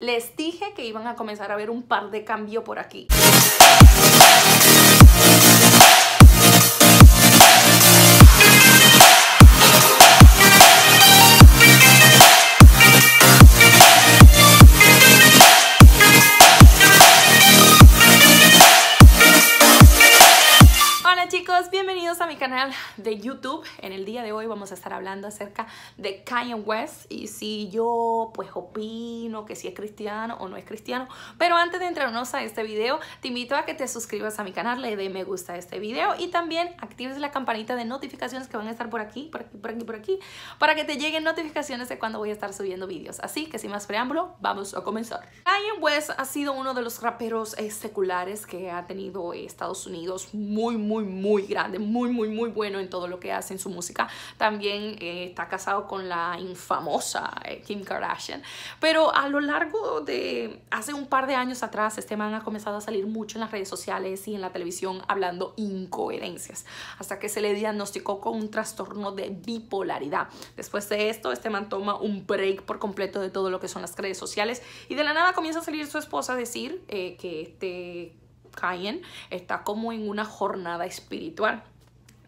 Les dije que iban a comenzar a ver un par de cambios por aquí. de YouTube. En el día de hoy vamos a estar hablando acerca de Kanye West y si yo pues opino que si es cristiano o no es cristiano. Pero antes de entrarnos a este video, te invito a que te suscribas a mi canal, le dé me gusta a este video y también actives la campanita de notificaciones que van a estar por aquí, por aquí, por aquí, para que te lleguen notificaciones de cuando voy a estar subiendo videos Así que sin más preámbulo, vamos a comenzar. Kanye West ha sido uno de los raperos eh, seculares que ha tenido eh, Estados Unidos muy, muy, muy grande, muy, muy, muy bueno en todo lo que hace en su música. También eh, está casado con la infamosa eh, Kim Kardashian. Pero a lo largo de hace un par de años atrás, este man ha comenzado a salir mucho en las redes sociales y en la televisión hablando incoherencias, hasta que se le diagnosticó con un trastorno de bipolaridad. Después de esto, este man toma un break por completo de todo lo que son las redes sociales y de la nada comienza a salir su esposa a decir eh, que este Cayenne está como en una jornada espiritual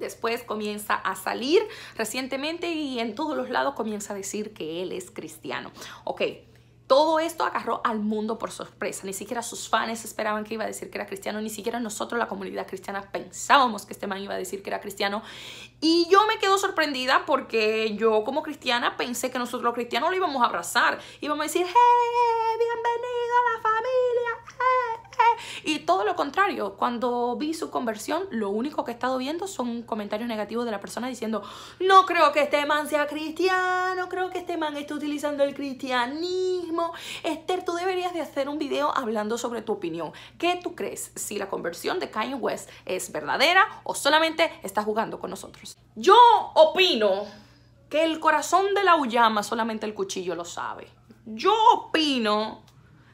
después comienza a salir recientemente y en todos los lados comienza a decir que él es cristiano. Ok, todo esto agarró al mundo por sorpresa. Ni siquiera sus fans esperaban que iba a decir que era cristiano, ni siquiera nosotros, la comunidad cristiana, pensábamos que este man iba a decir que era cristiano. Y yo me quedo sorprendida porque yo como cristiana pensé que nosotros los cristianos lo íbamos a abrazar. Íbamos a decir, ¡Hey, bienvenido a la familia! Y todo lo contrario, cuando vi su conversión, lo único que he estado viendo son comentarios negativos de la persona diciendo, no creo que este man sea cristiano, creo que este man esté utilizando el cristianismo. Esther, tú deberías de hacer un video hablando sobre tu opinión. ¿Qué tú crees? Si la conversión de Kanye West es verdadera o solamente está jugando con nosotros. Yo opino que el corazón de la Uyama solamente el cuchillo lo sabe. Yo opino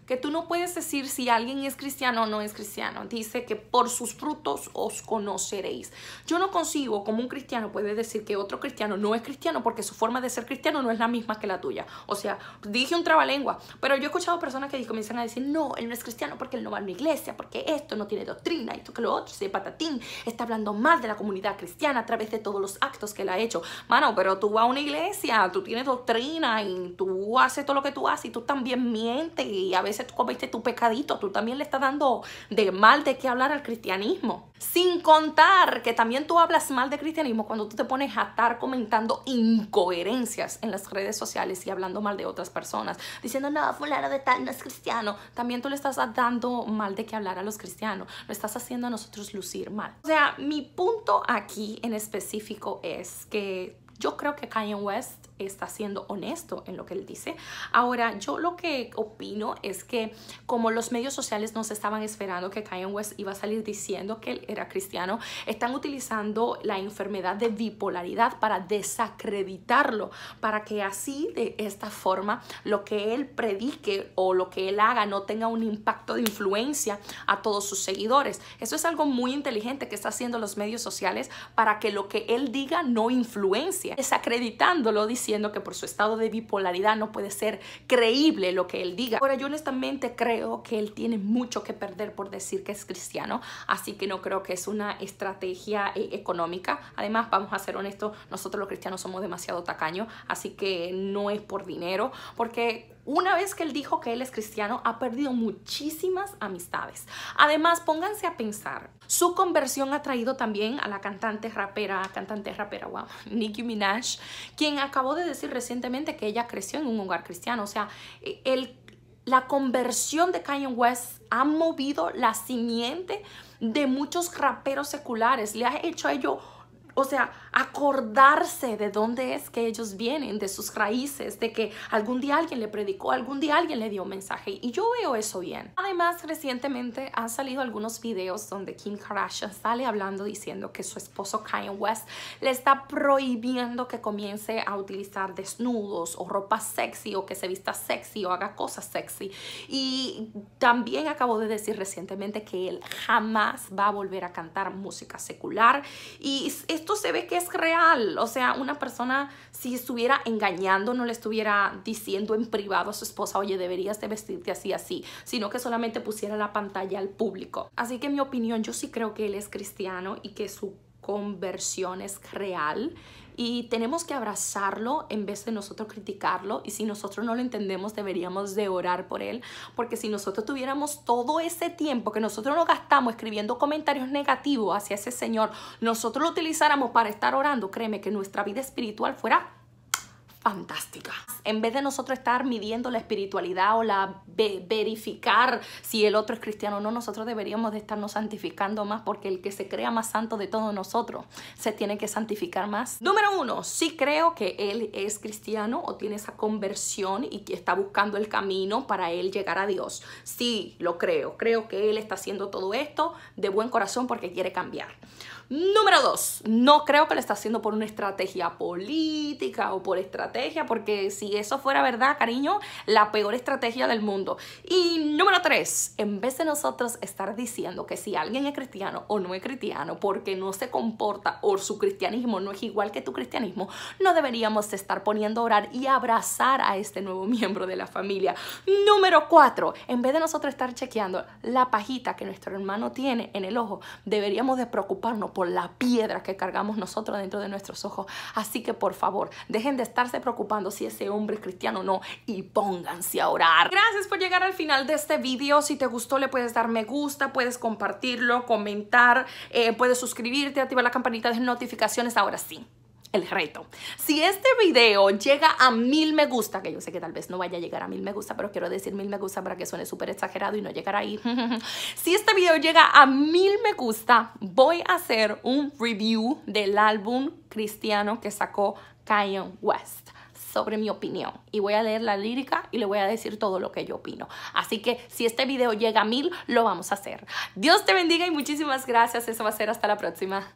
que tú no puedes decir si alguien es cristiano o no es cristiano. Dice que por sus frutos os conoceréis. Yo no consigo como un cristiano puede decir que otro cristiano no es cristiano porque su forma de ser cristiano no es la misma que la tuya. O sea, dije un trabalengua, pero yo he escuchado personas que comienzan a decir, no, él no es cristiano porque él no va a una iglesia, porque esto no tiene doctrina, esto que lo otro, se patatín, está hablando mal de la comunidad cristiana a través de todos los actos que él ha hecho. Mano, pero tú vas a una iglesia, tú tienes doctrina y tú haces todo lo que tú haces y tú también mientes y a veces veces tú tu pecadito, tú también le estás dando de mal de qué hablar al cristianismo. Sin contar que también tú hablas mal de cristianismo cuando tú te pones a estar comentando incoherencias en las redes sociales y hablando mal de otras personas, diciendo, no, fulano de tal no es cristiano. También tú le estás dando mal de qué hablar a los cristianos, lo estás haciendo a nosotros lucir mal. O sea, mi punto aquí en específico es que yo creo que Kanye West está siendo honesto en lo que él dice. Ahora, yo lo que opino es que como los medios sociales no se estaban esperando que Kanye West iba a salir diciendo que él era cristiano, están utilizando la enfermedad de bipolaridad para desacreditarlo, para que así de esta forma lo que él predique o lo que él haga no tenga un impacto de influencia a todos sus seguidores. Eso es algo muy inteligente que está haciendo los medios sociales para que lo que él diga no influencia, desacreditándolo, diciendo que por su estado de bipolaridad no puede ser creíble lo que él diga. Ahora, yo honestamente creo que él tiene mucho que perder por decir que es cristiano, así que no creo que es una estrategia eh, económica. Además, vamos a ser honestos, nosotros los cristianos somos demasiado tacaños, así que no es por dinero, porque una vez que él dijo que él es cristiano, ha perdido muchísimas amistades. Además, pónganse a pensar, su conversión ha traído también a la cantante rapera, cantante rapera, wow, Nicki Minaj, quien acabó de decir recientemente que ella creció en un hogar cristiano. O sea, e, el, la conversión de Kanye West ha movido la simiente de muchos raperos seculares, le ha hecho a ello o sea, acordarse de dónde es que ellos vienen, de sus raíces, de que algún día alguien le predicó, algún día alguien le dio un mensaje y yo veo eso bien. Además, recientemente han salido algunos videos donde Kim Kardashian sale hablando diciendo que su esposo Kanye West le está prohibiendo que comience a utilizar desnudos o ropa sexy o que se vista sexy o haga cosas sexy. Y también acabo de decir recientemente que él jamás va a volver a cantar música secular y esto se ve que es real. O sea, una persona si estuviera engañando no le estuviera diciendo en privado a su esposa, oye, deberías de vestirte así, así, sino que solamente pusiera la pantalla al público. Así que en mi opinión, yo sí creo que él es cristiano y que su conversión es real y tenemos que abrazarlo en vez de nosotros criticarlo y si nosotros no lo entendemos deberíamos de orar por él porque si nosotros tuviéramos todo ese tiempo que nosotros nos gastamos escribiendo comentarios negativos hacia ese Señor, nosotros lo utilizáramos para estar orando, créeme que nuestra vida espiritual fuera fantástica. En vez de nosotros estar midiendo la espiritualidad o la verificar si el otro es cristiano o no, nosotros deberíamos de estarnos santificando más porque el que se crea más santo de todos nosotros se tiene que santificar más. Número uno, sí creo que él es cristiano o tiene esa conversión y que está buscando el camino para él llegar a Dios. Sí, lo creo. Creo que él está haciendo todo esto de buen corazón porque quiere cambiar. Número dos, no creo que lo está haciendo por una estrategia política o por estrategia, porque si eso fuera verdad, cariño, la peor estrategia del mundo. Y número tres, en vez de nosotros estar diciendo que si alguien es cristiano o no es cristiano, porque no se comporta o su cristianismo no es igual que tu cristianismo, no deberíamos estar poniendo a orar y abrazar a este nuevo miembro de la familia. Número cuatro, en vez de nosotros estar chequeando la pajita que nuestro hermano tiene en el ojo, deberíamos de preocuparnos por la piedra que cargamos nosotros dentro de nuestros ojos. Así que por favor, dejen de estarse preocupando si ese hombre es cristiano o no y pónganse a orar. Gracias por llegar al final de este video. Si te gustó, le puedes dar me gusta, puedes compartirlo, comentar, eh, puedes suscribirte, activar la campanita de notificaciones. Ahora sí el reto. Si este video llega a mil me gusta, que yo sé que tal vez no vaya a llegar a mil me gusta, pero quiero decir mil me gusta para que suene súper exagerado y no llegar ahí. si este video llega a mil me gusta, voy a hacer un review del álbum cristiano que sacó Kion West sobre mi opinión y voy a leer la lírica y le voy a decir todo lo que yo opino. Así que si este video llega a mil, lo vamos a hacer. Dios te bendiga y muchísimas gracias. Eso va a ser hasta la próxima.